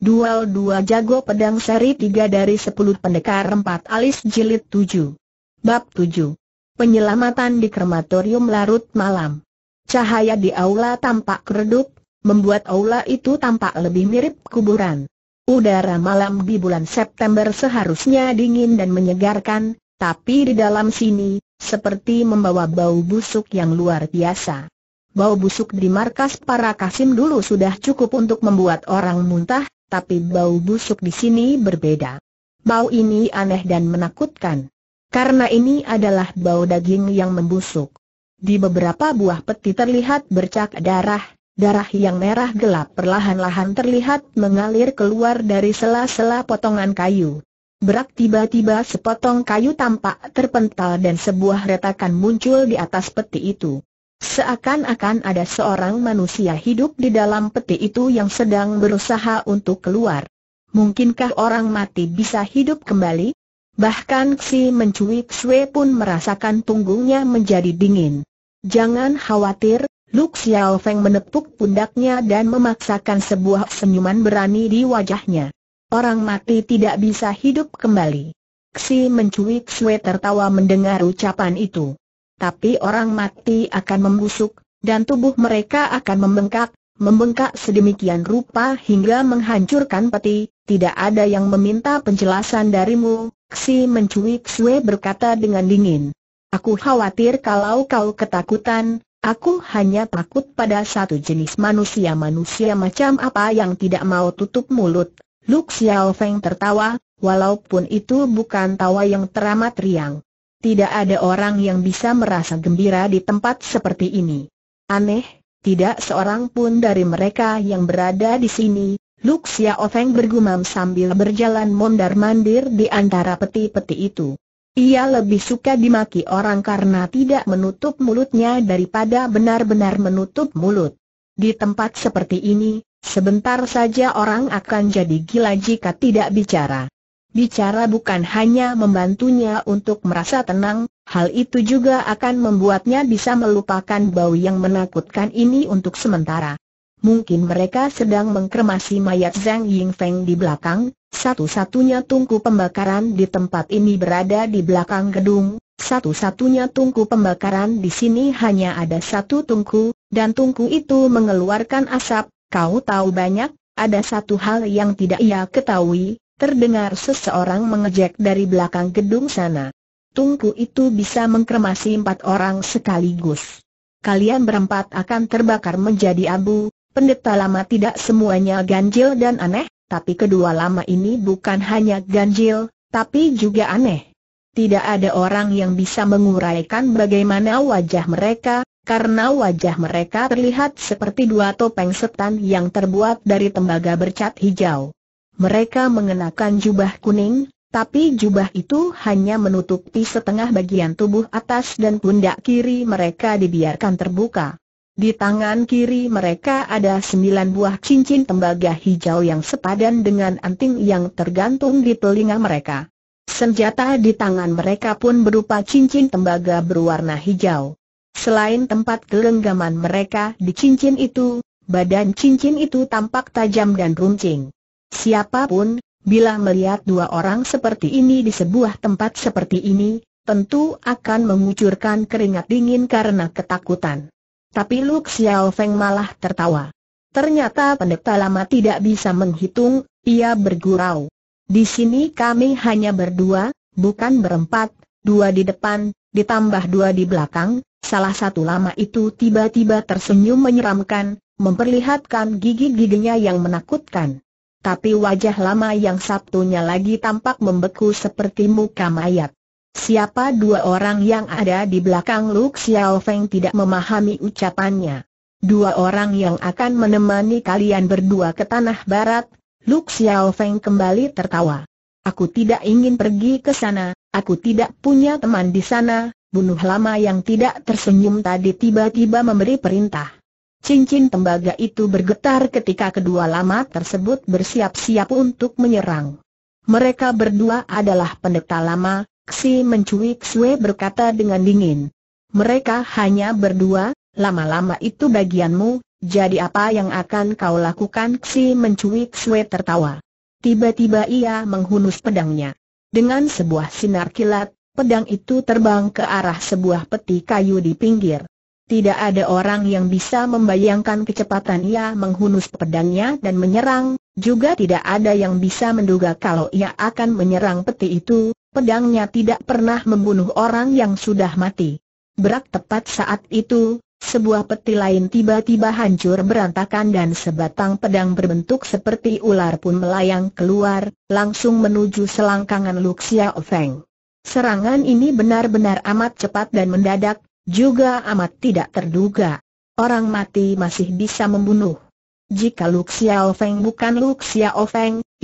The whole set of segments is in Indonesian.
Dual dua jago pedang seri tiga dari sepuluh pendekar empat alis jilid tujuh. Bab tujuh. Penyelamatan di krematorium larut malam. Cahaya di aula tampak redup, membuat aula itu tampak lebih mirip kuburan. Udara malam di bulan September seharusnya dingin dan menyegarkan, tapi di dalam sini, seperti membawa bau busuk yang luar biasa. Bau busuk di markas para Kasim dulu sudah cukup untuk membuat orang muntah, tapi bau busuk di sini berbeda. Bau ini aneh dan menakutkan. Karena ini adalah bau daging yang membusuk. Di beberapa buah peti terlihat bercak darah, darah yang merah gelap perlahan-lahan terlihat mengalir keluar dari sela-sela potongan kayu. Berak tiba-tiba sepotong kayu tampak terpental dan sebuah retakan muncul di atas peti itu. Seakan-akan ada seorang manusia hidup di dalam peti itu yang sedang berusaha untuk keluar. Mungkinkah orang mati bisa hidup kembali? Bahkan si mencuit Sue pun merasakan punggungnya menjadi dingin. Jangan khawatir, Lu Xiao Feng menepuk pundaknya dan memaksakan sebuah senyuman berani di wajahnya. Orang mati tidak bisa hidup kembali. Si mencuit Sue tertawa mendengar ucapan itu tapi orang mati akan membusuk, dan tubuh mereka akan membengkak, membengkak sedemikian rupa hingga menghancurkan peti, tidak ada yang meminta penjelasan darimu, Xi mencuit Sue berkata dengan dingin. Aku khawatir kalau kau ketakutan, aku hanya takut pada satu jenis manusia manusia macam apa yang tidak mau tutup mulut. Lu Xiaofeng Feng tertawa, walaupun itu bukan tawa yang teramat riang. Tidak ada orang yang bisa merasa gembira di tempat seperti ini. Aneh, tidak seorang pun dari mereka yang berada di sini, Luxia Xiao bergumam sambil berjalan mondar-mandir di antara peti-peti itu. Ia lebih suka dimaki orang karena tidak menutup mulutnya daripada benar-benar menutup mulut. Di tempat seperti ini, Sebentar saja orang akan jadi gila jika tidak bicara. Bicara bukan hanya membantunya untuk merasa tenang, hal itu juga akan membuatnya bisa melupakan bau yang menakutkan ini untuk sementara. Mungkin mereka sedang mengkremasi mayat Zhang Yingfeng di belakang, satu-satunya tungku pembakaran di tempat ini berada di belakang gedung, satu-satunya tungku pembakaran di sini hanya ada satu tungku, dan tungku itu mengeluarkan asap, kau tahu banyak, ada satu hal yang tidak ia ketahui, terdengar seseorang mengejek dari belakang gedung sana. Tungku itu bisa mengkremasi empat orang sekaligus. Kalian berempat akan terbakar menjadi abu, pendeta lama tidak semuanya ganjil dan aneh, tapi kedua lama ini bukan hanya ganjil, tapi juga aneh. Tidak ada orang yang bisa menguraikan bagaimana wajah mereka, karena wajah mereka terlihat seperti dua topeng setan yang terbuat dari tembaga bercat hijau. Mereka mengenakan jubah kuning, tapi jubah itu hanya menutupi setengah bagian tubuh atas dan pundak kiri mereka dibiarkan terbuka. Di tangan kiri mereka ada sembilan buah cincin tembaga hijau yang sepadan dengan anting yang tergantung di telinga mereka. Senjata di tangan mereka pun berupa cincin tembaga berwarna hijau. Selain tempat gelenggaman mereka di cincin itu, badan cincin itu tampak tajam dan runcing. Siapapun, bila melihat dua orang seperti ini di sebuah tempat seperti ini, tentu akan mengucurkan keringat dingin karena ketakutan. Tapi Lu Xiao Feng malah tertawa. Ternyata pendeta lama tidak bisa menghitung, ia bergurau. Di sini kami hanya berdua, bukan berempat, dua di depan, ditambah dua di belakang, salah satu lama itu tiba-tiba tersenyum menyeramkan, memperlihatkan gigi-giginya yang menakutkan tapi wajah lama yang Sabtunya lagi tampak membeku seperti muka mayat. Siapa dua orang yang ada di belakang Lu Xiao Feng tidak memahami ucapannya. Dua orang yang akan menemani kalian berdua ke tanah barat, Lu Xiao Feng kembali tertawa. Aku tidak ingin pergi ke sana, aku tidak punya teman di sana, bunuh lama yang tidak tersenyum tadi tiba-tiba memberi perintah. Cincin tembaga itu bergetar ketika kedua lama tersebut bersiap-siap untuk menyerang. Mereka berdua adalah pendeta lama, Xi Mencui Xue berkata dengan dingin. Mereka hanya berdua, lama-lama itu bagianmu, jadi apa yang akan kau lakukan Xi Mencui Xue tertawa. Tiba-tiba ia menghunus pedangnya. Dengan sebuah sinar kilat, pedang itu terbang ke arah sebuah peti kayu di pinggir. Tidak ada orang yang bisa membayangkan kecepatan ia menghunus pedangnya dan menyerang, juga tidak ada yang bisa menduga kalau ia akan menyerang peti itu, pedangnya tidak pernah membunuh orang yang sudah mati. Berak tepat saat itu, sebuah peti lain tiba-tiba hancur berantakan dan sebatang pedang berbentuk seperti ular pun melayang keluar, langsung menuju selangkangan Luxia Ofeng. Serangan ini benar-benar amat cepat dan mendadak, juga amat tidak terduga. Orang mati masih bisa membunuh. Jika Lu Xiao bukan Lu Xiao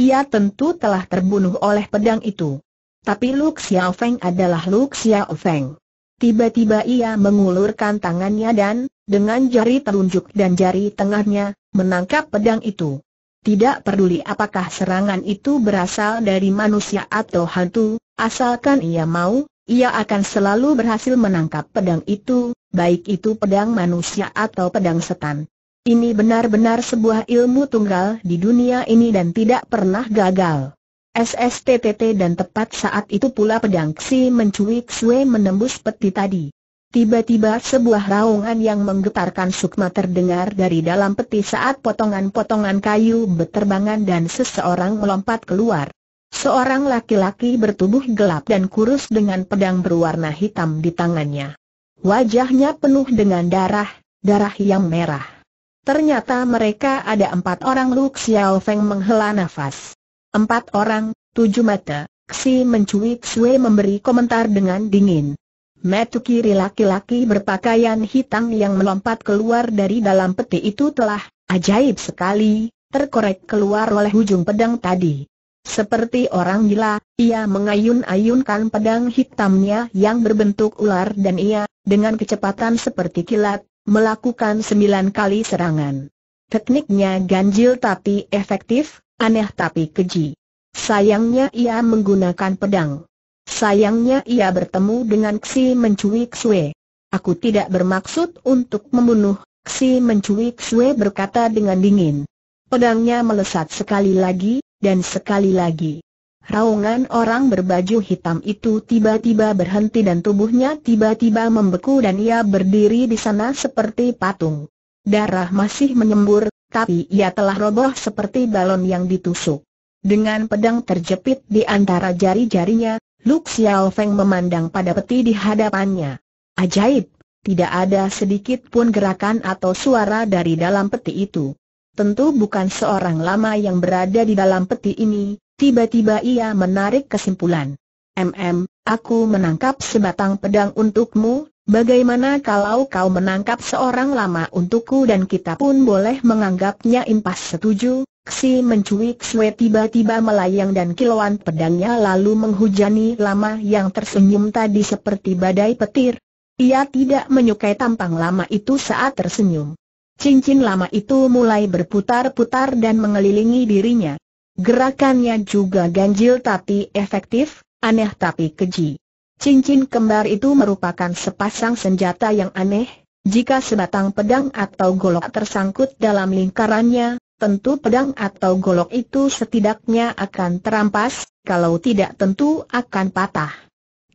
ia tentu telah terbunuh oleh pedang itu. Tapi Lu Xiao adalah Lu Xiao Tiba-tiba ia mengulurkan tangannya dan, dengan jari telunjuk dan jari tengahnya, menangkap pedang itu. Tidak peduli apakah serangan itu berasal dari manusia atau hantu, asalkan ia mau, ia akan selalu berhasil menangkap pedang itu, baik itu pedang manusia atau pedang setan. Ini benar-benar sebuah ilmu tunggal di dunia ini dan tidak pernah gagal. SSTTT dan tepat saat itu pula pedang Xi mencuik Xue menembus peti tadi. Tiba-tiba sebuah raungan yang menggetarkan sukma terdengar dari dalam peti saat potongan-potongan kayu berterbangan dan seseorang melompat keluar. Seorang laki-laki bertubuh gelap dan kurus dengan pedang berwarna hitam di tangannya. Wajahnya penuh dengan darah, darah yang merah. Ternyata mereka ada empat orang Lu Xiao Feng menghela nafas. Empat orang, tujuh mata, Xi mencuit Xue memberi komentar dengan dingin. Metu kiri laki-laki berpakaian hitam yang melompat keluar dari dalam peti itu telah, ajaib sekali, terkorek keluar oleh ujung pedang tadi. Seperti orang gila, ia mengayun-ayunkan pedang hitamnya yang berbentuk ular dan ia, dengan kecepatan seperti kilat, melakukan sembilan kali serangan. Tekniknya ganjil tapi efektif, aneh tapi keji. Sayangnya ia menggunakan pedang. Sayangnya ia bertemu dengan Xi Mencui Xue. Aku tidak bermaksud untuk membunuh, Xi Mencui Xue berkata dengan dingin. Pedangnya melesat sekali lagi, dan sekali lagi, raungan orang berbaju hitam itu tiba-tiba berhenti dan tubuhnya tiba-tiba membeku dan ia berdiri di sana seperti patung. Darah masih menyembur, tapi ia telah roboh seperti balon yang ditusuk. Dengan pedang terjepit di antara jari-jarinya, Lu Xiao Feng memandang pada peti di hadapannya. Ajaib, tidak ada sedikit pun gerakan atau suara dari dalam peti itu tentu bukan seorang lama yang berada di dalam peti ini, tiba-tiba ia menarik kesimpulan. MM, aku menangkap sebatang pedang untukmu, bagaimana kalau kau menangkap seorang lama untukku dan kita pun boleh menganggapnya impas setuju? Si mencuit Sue tiba-tiba melayang dan kilauan pedangnya lalu menghujani lama yang tersenyum tadi seperti badai petir. Ia tidak menyukai tampang lama itu saat tersenyum. Cincin lama itu mulai berputar-putar dan mengelilingi dirinya. Gerakannya juga ganjil tapi efektif, aneh tapi keji. Cincin kembar itu merupakan sepasang senjata yang aneh, jika sebatang pedang atau golok tersangkut dalam lingkarannya, tentu pedang atau golok itu setidaknya akan terampas, kalau tidak tentu akan patah.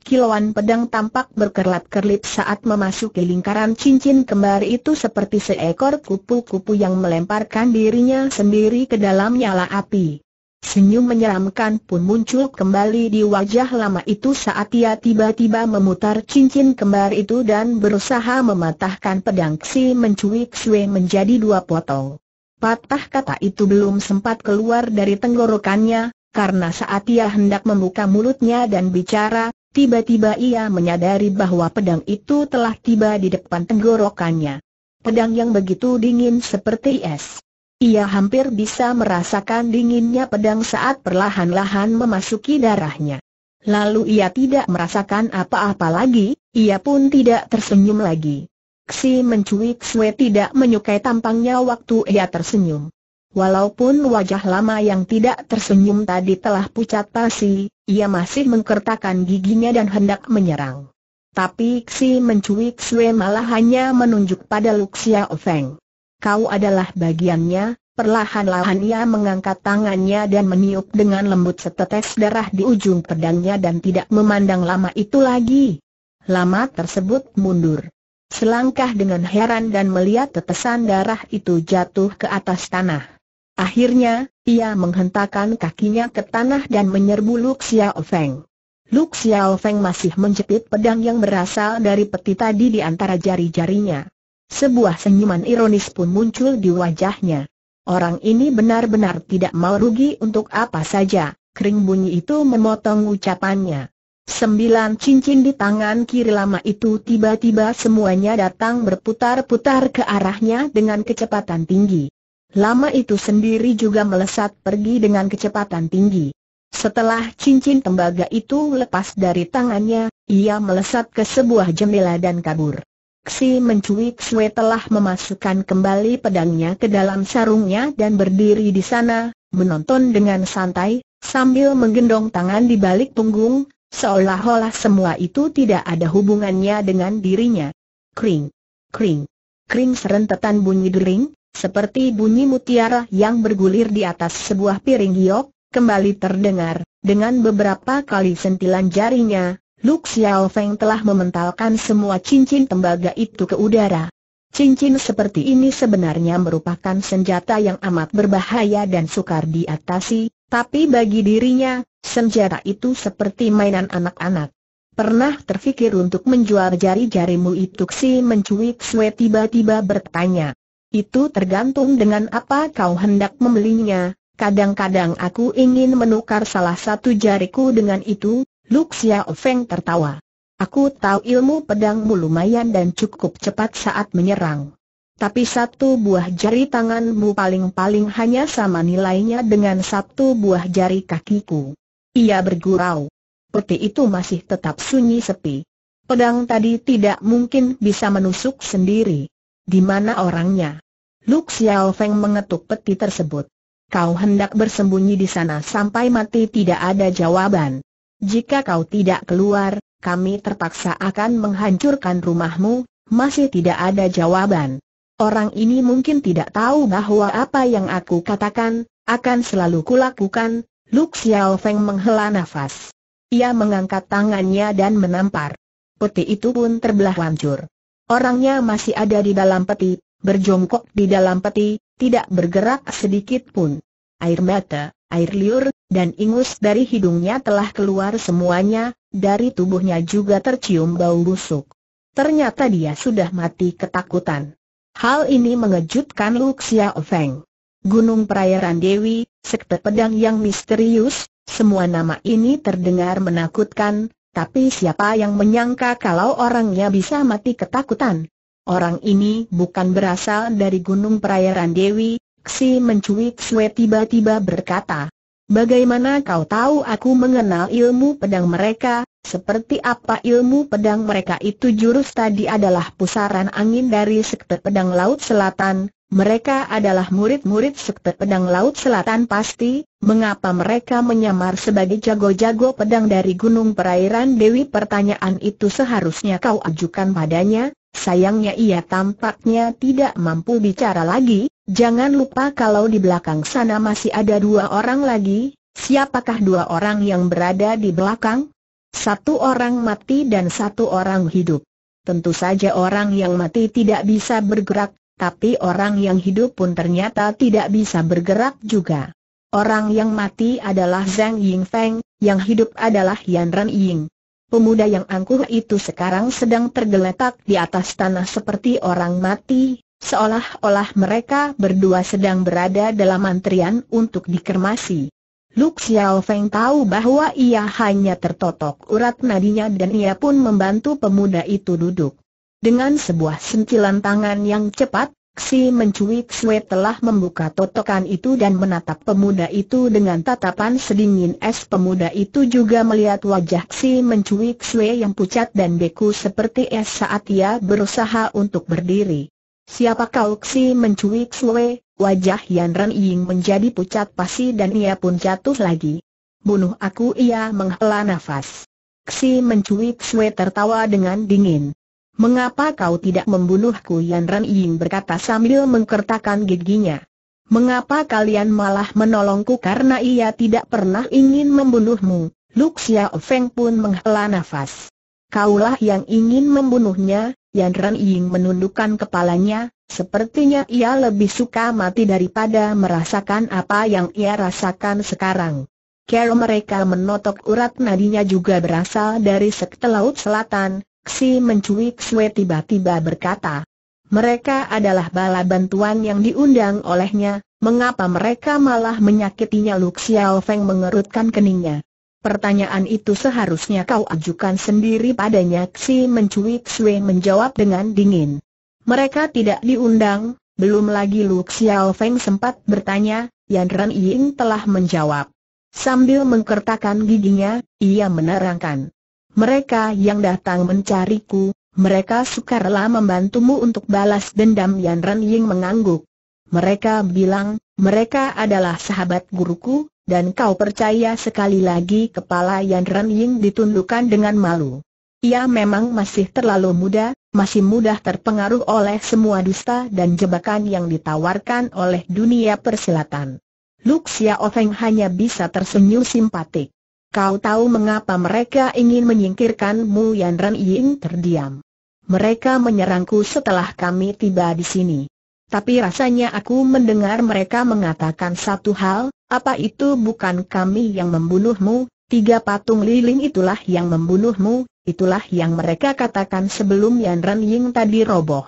Kilauan pedang tampak berkerlap-kerlip saat memasuki lingkaran cincin kembar itu seperti seekor kupu-kupu yang melemparkan dirinya sendiri ke dalam nyala api. Senyum menyeramkan pun muncul kembali di wajah lama itu saat ia tiba-tiba memutar cincin kembar itu dan berusaha mematahkan pedang si mencuik Sue menjadi dua potong. Patah kata itu belum sempat keluar dari tenggorokannya, karena saat ia hendak membuka mulutnya dan bicara, Tiba-tiba ia menyadari bahwa pedang itu telah tiba di depan tenggorokannya. Pedang yang begitu dingin seperti es. Ia hampir bisa merasakan dinginnya pedang saat perlahan-lahan memasuki darahnya. Lalu ia tidak merasakan apa-apa lagi, ia pun tidak tersenyum lagi. Ksi mencuit Sue tidak menyukai tampangnya waktu ia tersenyum. Walaupun wajah lama yang tidak tersenyum tadi telah pucat pasi, ia masih mengkertakan giginya dan hendak menyerang. Tapi Xi mencuit Xue malah hanya menunjuk pada Luxia Ofeng. Kau adalah bagiannya, perlahan-lahan ia mengangkat tangannya dan meniup dengan lembut setetes darah di ujung pedangnya dan tidak memandang lama itu lagi. Lama tersebut mundur. Selangkah dengan heran dan melihat tetesan darah itu jatuh ke atas tanah. Akhirnya, ia menghentakkan kakinya ke tanah dan menyerbu Luk Xiao Feng. Luk Xiao Feng masih menjepit pedang yang berasal dari peti tadi di antara jari-jarinya. Sebuah senyuman ironis pun muncul di wajahnya. Orang ini benar-benar tidak mau rugi untuk apa saja, kering bunyi itu memotong ucapannya. Sembilan cincin di tangan kiri lama itu tiba-tiba semuanya datang berputar-putar ke arahnya dengan kecepatan tinggi lama itu sendiri juga melesat pergi dengan kecepatan tinggi. Setelah cincin tembaga itu lepas dari tangannya, ia melesat ke sebuah jendela dan kabur. Xi mencuik Xue telah memasukkan kembali pedangnya ke dalam sarungnya dan berdiri di sana, menonton dengan santai, sambil menggendong tangan di balik punggung, seolah-olah semua itu tidak ada hubungannya dengan dirinya. Kring, kring, kring serentetan bunyi dering, seperti bunyi mutiara yang bergulir di atas sebuah piring giok, kembali terdengar. Dengan beberapa kali sentilan jarinya, Lu Xiao Feng telah mementalkan semua cincin tembaga itu ke udara. Cincin seperti ini sebenarnya merupakan senjata yang amat berbahaya dan sukar diatasi, tapi bagi dirinya, senjata itu seperti mainan anak-anak. Pernah terfikir untuk menjual jari-jarimu itu si mencuit Sue tiba-tiba bertanya. Itu tergantung dengan apa kau hendak membelinya. Kadang-kadang aku ingin menukar salah satu jariku dengan itu, Luxia Ofeng tertawa. Aku tahu ilmu pedangmu lumayan dan cukup cepat saat menyerang. Tapi satu buah jari tanganmu paling-paling hanya sama nilainya dengan satu buah jari kakiku. Ia bergurau. Peti itu masih tetap sunyi sepi. Pedang tadi tidak mungkin bisa menusuk sendiri. Di mana orangnya? Lu Xiao Feng mengetuk peti tersebut. Kau hendak bersembunyi di sana sampai mati tidak ada jawaban. Jika kau tidak keluar, kami terpaksa akan menghancurkan rumahmu, masih tidak ada jawaban. Orang ini mungkin tidak tahu bahwa apa yang aku katakan, akan selalu kulakukan, Lu Xiao Feng menghela nafas. Ia mengangkat tangannya dan menampar. Peti itu pun terbelah hancur. Orangnya masih ada di dalam peti, berjongkok di dalam peti, tidak bergerak sedikit pun. Air mata, air liur, dan ingus dari hidungnya telah keluar semuanya, dari tubuhnya juga tercium bau busuk. Ternyata dia sudah mati ketakutan. Hal ini mengejutkan Luxia Xiaofeng. Gunung Perairan Dewi, Sekte Pedang yang Misterius, semua nama ini terdengar menakutkan, tapi siapa yang menyangka kalau orangnya bisa mati ketakutan? Orang ini bukan berasal dari Gunung Perairan Dewi, Ksi mencuit Sue tiba-tiba berkata. Bagaimana kau tahu aku mengenal ilmu pedang mereka, seperti apa ilmu pedang mereka itu jurus tadi adalah pusaran angin dari sekte pedang laut selatan, mereka adalah murid-murid sekte pedang Laut Selatan pasti, mengapa mereka menyamar sebagai jago-jago pedang dari Gunung Perairan Dewi? Pertanyaan itu seharusnya kau ajukan padanya, sayangnya ia tampaknya tidak mampu bicara lagi, jangan lupa kalau di belakang sana masih ada dua orang lagi, siapakah dua orang yang berada di belakang? Satu orang mati dan satu orang hidup. Tentu saja orang yang mati tidak bisa bergerak, tapi orang yang hidup pun ternyata tidak bisa bergerak juga. Orang yang mati adalah Zhang Ying Feng, yang hidup adalah Yan Ren Ying. Pemuda yang angkuh itu sekarang sedang tergeletak di atas tanah seperti orang mati, seolah-olah mereka berdua sedang berada dalam antrian untuk dikermasi. Lu Xiao Feng tahu bahwa ia hanya tertotok urat nadinya dan ia pun membantu pemuda itu duduk. Dengan sebuah sentilan tangan yang cepat, Xi mencuit Xue telah membuka totokan itu dan menatap pemuda itu dengan tatapan sedingin es pemuda itu juga melihat wajah Xi mencuit Xue yang pucat dan beku seperti es saat ia berusaha untuk berdiri. Siapa kau Xi mencuit Xue? Wajah Yan Ren Ying menjadi pucat pasi dan ia pun jatuh lagi. Bunuh aku ia menghela nafas. Xi mencuit Xue tertawa dengan dingin. Mengapa kau tidak membunuhku Yan Ren Ying berkata sambil mengkertakan giginya. Mengapa kalian malah menolongku karena ia tidak pernah ingin membunuhmu? Luxia Feng pun menghela nafas. Kaulah yang ingin membunuhnya, Yan Ren Ying menundukkan kepalanya, sepertinya ia lebih suka mati daripada merasakan apa yang ia rasakan sekarang. Cara mereka menotok urat nadinya juga berasal dari sekte laut selatan, Si mencuik Sue tiba-tiba berkata. Mereka adalah bala bantuan yang diundang olehnya, mengapa mereka malah menyakitinya Lu Xiao Feng mengerutkan keningnya. Pertanyaan itu seharusnya kau ajukan sendiri padanya Si mencuik Sue menjawab dengan dingin. Mereka tidak diundang, belum lagi Lu Xiao Feng sempat bertanya, Yan Ran Ying telah menjawab. Sambil mengkertakan giginya, ia menerangkan. Mereka yang datang mencariku, mereka sukarela membantumu untuk balas dendam Yan Ren Ying mengangguk. Mereka bilang, mereka adalah sahabat guruku, dan kau percaya sekali lagi kepala Yan Ren Ying ditundukkan dengan malu. Ia memang masih terlalu muda, masih mudah terpengaruh oleh semua dusta dan jebakan yang ditawarkan oleh dunia persilatan. Luxia Ofeng hanya bisa tersenyum simpatik. Kau tahu mengapa mereka ingin menyingkirkanmu Yan Ren Ying terdiam. Mereka menyerangku setelah kami tiba di sini. Tapi rasanya aku mendengar mereka mengatakan satu hal, apa itu bukan kami yang membunuhmu, tiga patung lilin itulah yang membunuhmu, itulah yang mereka katakan sebelum Yan Ren Ying tadi roboh.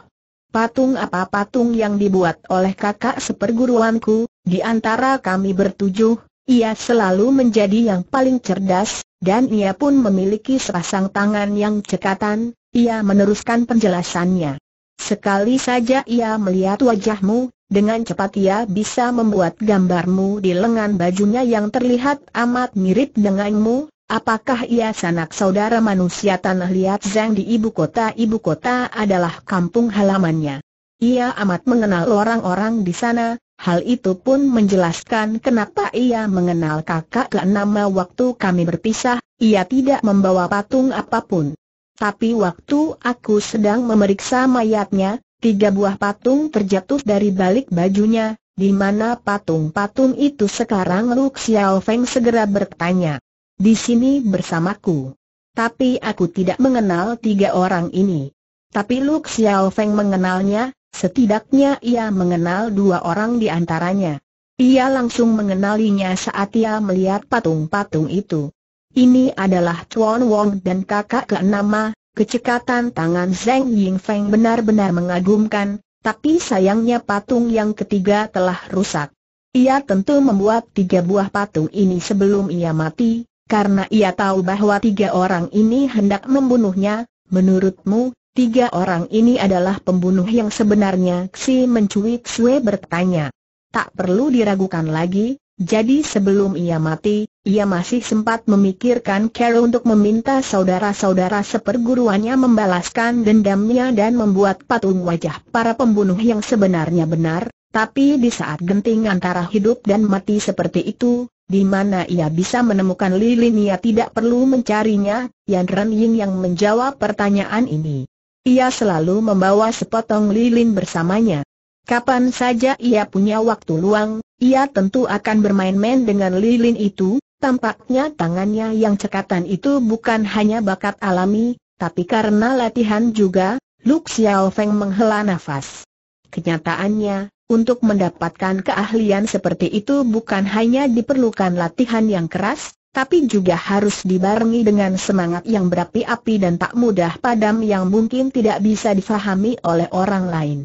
Patung apa patung yang dibuat oleh kakak seperguruanku, di antara kami bertujuh, ia selalu menjadi yang paling cerdas, dan ia pun memiliki sepasang tangan yang cekatan, ia meneruskan penjelasannya. Sekali saja ia melihat wajahmu, dengan cepat ia bisa membuat gambarmu di lengan bajunya yang terlihat amat mirip denganmu, Apakah ia sanak saudara manusia tanah liat Zeng di ibu kota? Ibu kota adalah kampung halamannya. Ia amat mengenal orang-orang di sana, Hal itu pun menjelaskan kenapa ia mengenal kakak keenama waktu kami berpisah, ia tidak membawa patung apapun. Tapi waktu aku sedang memeriksa mayatnya, tiga buah patung terjatuh dari balik bajunya, di mana patung-patung itu sekarang Lu Xiao Feng segera bertanya. Di sini bersamaku. Tapi aku tidak mengenal tiga orang ini. Tapi Lu Xiao Feng mengenalnya, Setidaknya ia mengenal dua orang di antaranya. Ia langsung mengenalinya saat ia melihat patung-patung itu. Ini adalah Chuan Wong dan kakak keenama, kecekatan tangan Zeng Feng benar-benar mengagumkan, tapi sayangnya patung yang ketiga telah rusak. Ia tentu membuat tiga buah patung ini sebelum ia mati, karena ia tahu bahwa tiga orang ini hendak membunuhnya, menurutmu, Tiga orang ini adalah pembunuh yang sebenarnya si mencuit Sue bertanya. Tak perlu diragukan lagi, jadi sebelum ia mati, ia masih sempat memikirkan Carol untuk meminta saudara-saudara seperguruannya membalaskan dendamnya dan membuat patung wajah para pembunuh yang sebenarnya benar, tapi di saat genting antara hidup dan mati seperti itu, di mana ia bisa menemukan ia tidak perlu mencarinya, Yan Ren Ying yang menjawab pertanyaan ini. Ia selalu membawa sepotong lilin bersamanya. Kapan saja ia punya waktu luang, ia tentu akan bermain-main dengan lilin itu, tampaknya tangannya yang cekatan itu bukan hanya bakat alami, tapi karena latihan juga, Lu Xiao Feng menghela nafas. Kenyataannya, untuk mendapatkan keahlian seperti itu bukan hanya diperlukan latihan yang keras, tapi juga harus dibarengi dengan semangat yang berapi-api dan tak mudah padam yang mungkin tidak bisa difahami oleh orang lain.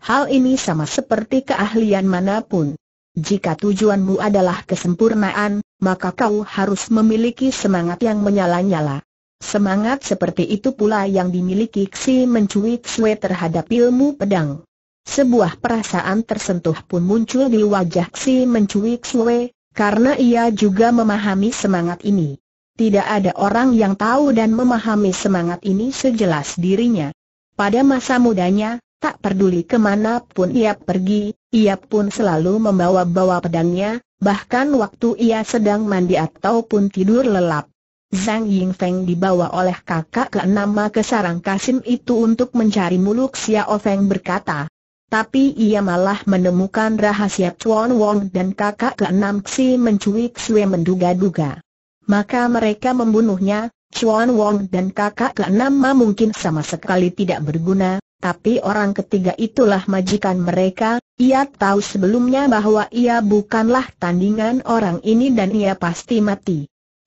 Hal ini sama seperti keahlian manapun. Jika tujuanmu adalah kesempurnaan, maka kau harus memiliki semangat yang menyala-nyala. Semangat seperti itu pula yang dimiliki Xi Mencui Xue terhadap ilmu pedang. Sebuah perasaan tersentuh pun muncul di wajah Xi Mencui Xue, karena ia juga memahami semangat ini. Tidak ada orang yang tahu dan memahami semangat ini sejelas dirinya. Pada masa mudanya, tak peduli kemana pun ia pergi, ia pun selalu membawa-bawa pedangnya, bahkan waktu ia sedang mandi ataupun tidur lelap. Zhang Yingfeng dibawa oleh kakak keenam ke sarang Kasim itu untuk mencari muluk Xiao Feng berkata, tapi ia malah menemukan rahasia Chuan Wong dan kakak keenam Xi mencui Xue menduga-duga. Maka mereka membunuhnya, Chuan Wong dan kakak keenam Ma mungkin sama sekali tidak berguna, tapi orang ketiga itulah majikan mereka, ia tahu sebelumnya bahwa ia bukanlah tandingan orang ini dan ia pasti mati.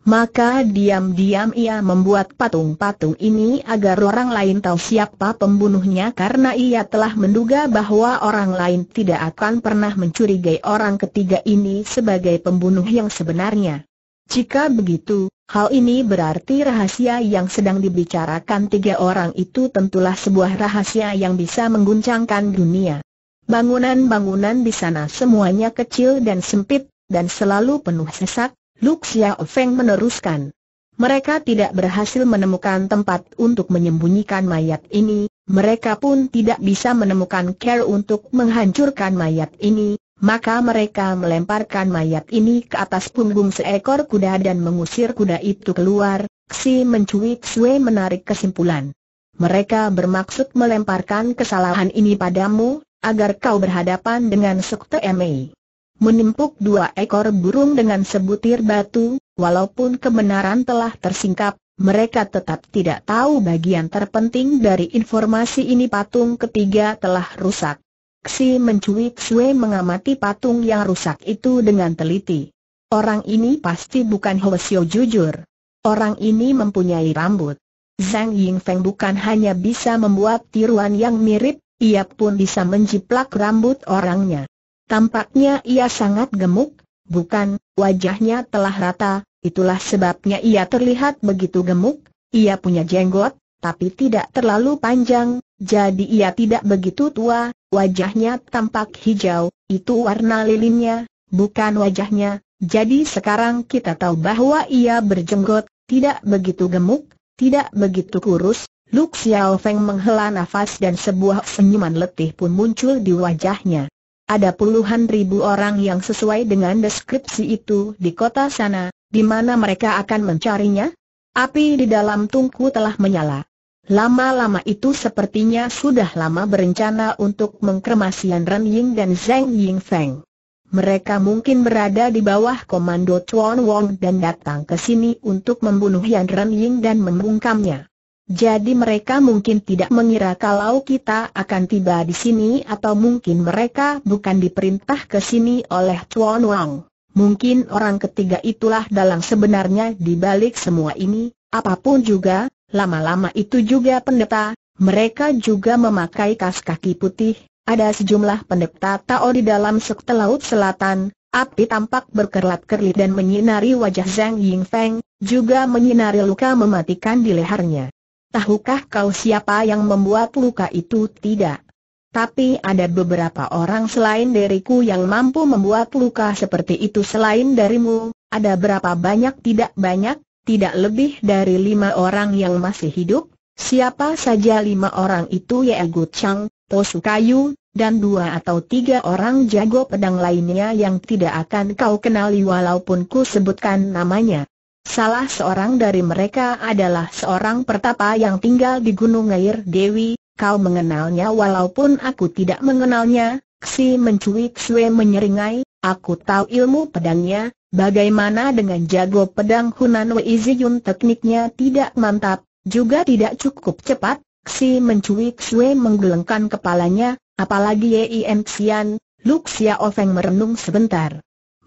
Maka diam-diam ia membuat patung-patung ini agar orang lain tahu siapa pembunuhnya karena ia telah menduga bahwa orang lain tidak akan pernah mencurigai orang ketiga ini sebagai pembunuh yang sebenarnya. Jika begitu, hal ini berarti rahasia yang sedang dibicarakan tiga orang itu tentulah sebuah rahasia yang bisa mengguncangkan dunia. Bangunan-bangunan di sana semuanya kecil dan sempit, dan selalu penuh sesak, Luxia Feng meneruskan. Mereka tidak berhasil menemukan tempat untuk menyembunyikan mayat ini, mereka pun tidak bisa menemukan care untuk menghancurkan mayat ini, maka mereka melemparkan mayat ini ke atas punggung seekor kuda dan mengusir kuda itu keluar, Xi mencuit Sue menarik kesimpulan. Mereka bermaksud melemparkan kesalahan ini padamu, agar kau berhadapan dengan Sekte Mei menimpuk dua ekor burung dengan sebutir batu, walaupun kebenaran telah tersingkap, mereka tetap tidak tahu bagian terpenting dari informasi ini patung ketiga telah rusak. Xi mencuit Sue mengamati patung yang rusak itu dengan teliti. Orang ini pasti bukan Xiao jujur. Orang ini mempunyai rambut. Zhang Yingfeng bukan hanya bisa membuat tiruan yang mirip, ia pun bisa menjiplak rambut orangnya. Tampaknya ia sangat gemuk, bukan, wajahnya telah rata, itulah sebabnya ia terlihat begitu gemuk, ia punya jenggot, tapi tidak terlalu panjang, jadi ia tidak begitu tua, wajahnya tampak hijau, itu warna lilinnya, bukan wajahnya, jadi sekarang kita tahu bahwa ia berjenggot, tidak begitu gemuk, tidak begitu kurus, Lu Xiaofeng Feng menghela nafas dan sebuah senyuman letih pun muncul di wajahnya. Ada puluhan ribu orang yang sesuai dengan deskripsi itu di kota sana, di mana mereka akan mencarinya? Api di dalam tungku telah menyala. Lama-lama itu sepertinya sudah lama berencana untuk mengkremasi Ren Ying dan Zeng Ying Feng. Mereka mungkin berada di bawah komando Chuan Wong dan datang ke sini untuk membunuh Yan Ren Ying dan membungkamnya. Jadi mereka mungkin tidak mengira kalau kita akan tiba di sini atau mungkin mereka bukan diperintah ke sini oleh Tuan Wang. Mungkin orang ketiga itulah dalang sebenarnya di balik semua ini, apapun juga, lama-lama itu juga pendeta, mereka juga memakai kas kaki putih, ada sejumlah pendeta Tao di dalam sekte Laut Selatan, api tampak berkerlap-kerlip dan menyinari wajah Zhang Yingfeng, juga menyinari luka mematikan di lehernya. Tahukah kau siapa yang membuat luka itu? Tidak. Tapi ada beberapa orang selain diriku yang mampu membuat luka seperti itu selain darimu, ada berapa banyak tidak banyak, tidak lebih dari lima orang yang masih hidup, siapa saja lima orang itu Ya, Gu Chang, Kayu, dan dua atau tiga orang jago pedang lainnya yang tidak akan kau kenali walaupun ku sebutkan namanya. Salah seorang dari mereka adalah seorang pertapa yang tinggal di Gunung Air Dewi, kau mengenalnya walaupun aku tidak mengenalnya, si mencuit Sue menyeringai, aku tahu ilmu pedangnya, bagaimana dengan jago pedang Hunan Wei Ziyun tekniknya tidak mantap, juga tidak cukup cepat, si mencuit Sue menggelengkan kepalanya, apalagi Yin Xian, Luxia Ofeng merenung sebentar.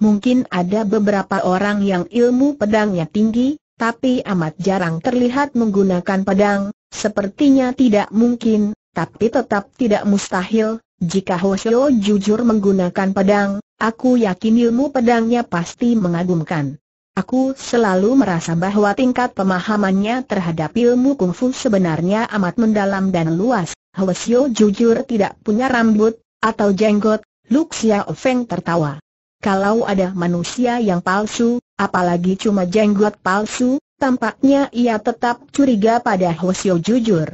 Mungkin ada beberapa orang yang ilmu pedangnya tinggi, tapi amat jarang terlihat menggunakan pedang, sepertinya tidak mungkin, tapi tetap tidak mustahil, jika Hoshio jujur menggunakan pedang, aku yakin ilmu pedangnya pasti mengagumkan. Aku selalu merasa bahwa tingkat pemahamannya terhadap ilmu kungfu sebenarnya amat mendalam dan luas. Hoshio jujur tidak punya rambut, atau jenggot, Luxia Feng tertawa. Kalau ada manusia yang palsu, apalagi cuma jenggot palsu, tampaknya ia tetap curiga pada Hosio jujur.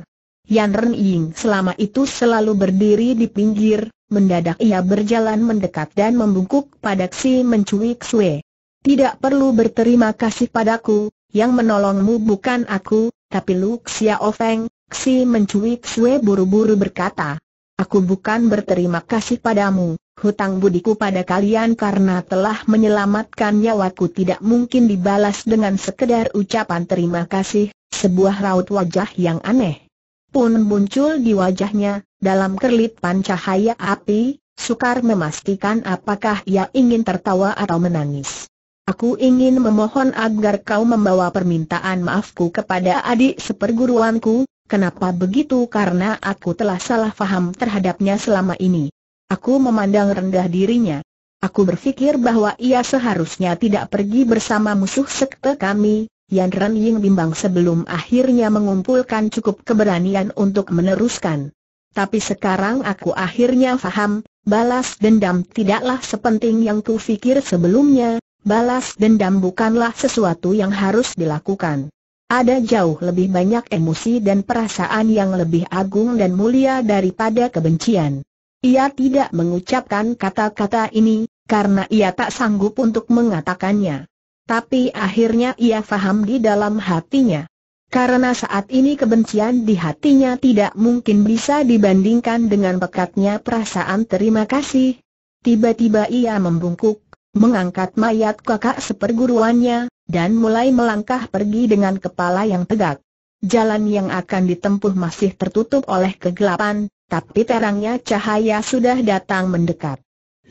Yan Ren Ying selama itu selalu berdiri di pinggir, mendadak ia berjalan mendekat dan membungkuk pada si mencuik Sue. Tidak perlu berterima kasih padaku, yang menolongmu bukan aku, tapi Lu Xia Ofeng, si mencuik Sue buru-buru berkata. Aku bukan berterima kasih padamu, Hutang budiku pada kalian karena telah menyelamatkan nyawaku tidak mungkin dibalas dengan sekedar ucapan terima kasih, sebuah raut wajah yang aneh. Pun muncul di wajahnya, dalam kerlip cahaya api, sukar memastikan apakah ia ingin tertawa atau menangis. Aku ingin memohon agar kau membawa permintaan maafku kepada adik seperguruanku, kenapa begitu karena aku telah salah faham terhadapnya selama ini. Aku memandang rendah dirinya. Aku berpikir bahwa ia seharusnya tidak pergi bersama musuh sekte kami, Yan Ren Ying bimbang sebelum akhirnya mengumpulkan cukup keberanian untuk meneruskan. Tapi sekarang aku akhirnya faham, balas dendam tidaklah sepenting yang kufikir sebelumnya, balas dendam bukanlah sesuatu yang harus dilakukan. Ada jauh lebih banyak emosi dan perasaan yang lebih agung dan mulia daripada kebencian. Ia tidak mengucapkan kata-kata ini, karena ia tak sanggup untuk mengatakannya. Tapi akhirnya ia faham di dalam hatinya. Karena saat ini kebencian di hatinya tidak mungkin bisa dibandingkan dengan pekatnya perasaan terima kasih. Tiba-tiba ia membungkuk, mengangkat mayat kakak seperguruannya, dan mulai melangkah pergi dengan kepala yang tegak. Jalan yang akan ditempuh masih tertutup oleh kegelapan, tapi terangnya cahaya sudah datang mendekat.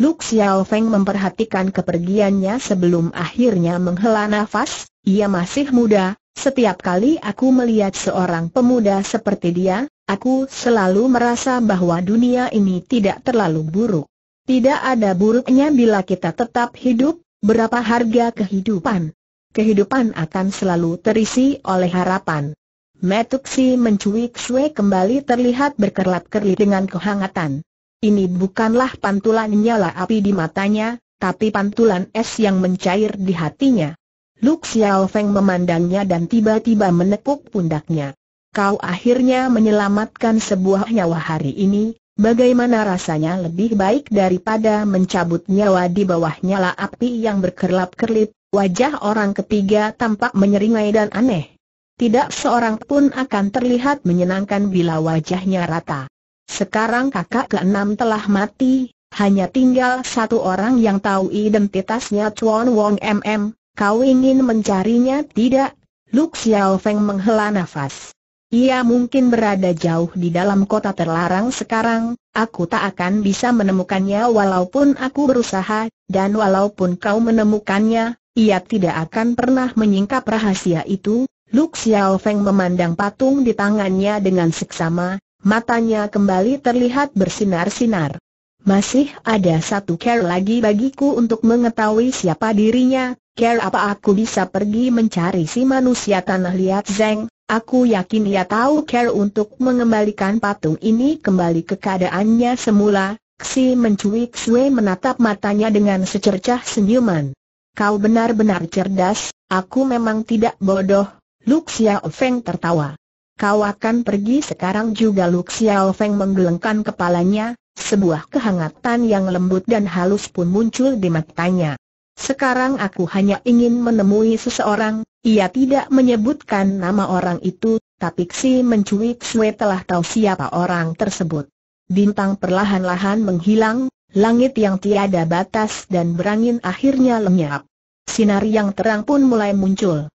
Lu Xiao Feng memperhatikan kepergiannya sebelum akhirnya menghela nafas, ia masih muda, setiap kali aku melihat seorang pemuda seperti dia, aku selalu merasa bahwa dunia ini tidak terlalu buruk. Tidak ada buruknya bila kita tetap hidup, berapa harga kehidupan. Kehidupan akan selalu terisi oleh harapan. Metuksi mencuik Xue kembali terlihat berkerlap-kerlip dengan kehangatan. Ini bukanlah pantulan nyala api di matanya, tapi pantulan es yang mencair di hatinya. Luk Xiao Feng memandangnya dan tiba-tiba menepuk pundaknya. Kau akhirnya menyelamatkan sebuah nyawa hari ini, bagaimana rasanya lebih baik daripada mencabut nyawa di bawah nyala api yang berkerlap-kerlip, wajah orang ketiga tampak menyeringai dan aneh. Tidak seorang pun akan terlihat menyenangkan bila wajahnya rata. Sekarang kakak keenam telah mati, hanya tinggal satu orang yang tahu identitasnya Chuan Wong MM, kau ingin mencarinya tidak? Lu Xiao Feng menghela nafas. Ia mungkin berada jauh di dalam kota terlarang sekarang, aku tak akan bisa menemukannya walaupun aku berusaha, dan walaupun kau menemukannya, ia tidak akan pernah menyingkap rahasia itu, Luk Xiao Feng memandang patung di tangannya dengan seksama, matanya kembali terlihat bersinar-sinar. Masih ada satu care lagi bagiku untuk mengetahui siapa dirinya, care apa aku bisa pergi mencari si manusia tanah liat Zeng, aku yakin ia tahu care untuk mengembalikan patung ini kembali ke keadaannya semula, Xi mencuit Xue menatap matanya dengan secercah senyuman. Kau benar-benar cerdas, aku memang tidak bodoh, Luk Xiao Feng tertawa. Kau akan pergi sekarang juga Luk Xiao Feng menggelengkan kepalanya, sebuah kehangatan yang lembut dan halus pun muncul di matanya. Sekarang aku hanya ingin menemui seseorang, ia tidak menyebutkan nama orang itu, tapi si mencuit Sue telah tahu siapa orang tersebut. Bintang perlahan-lahan menghilang, langit yang tiada batas dan berangin akhirnya lenyap. Sinar yang terang pun mulai muncul.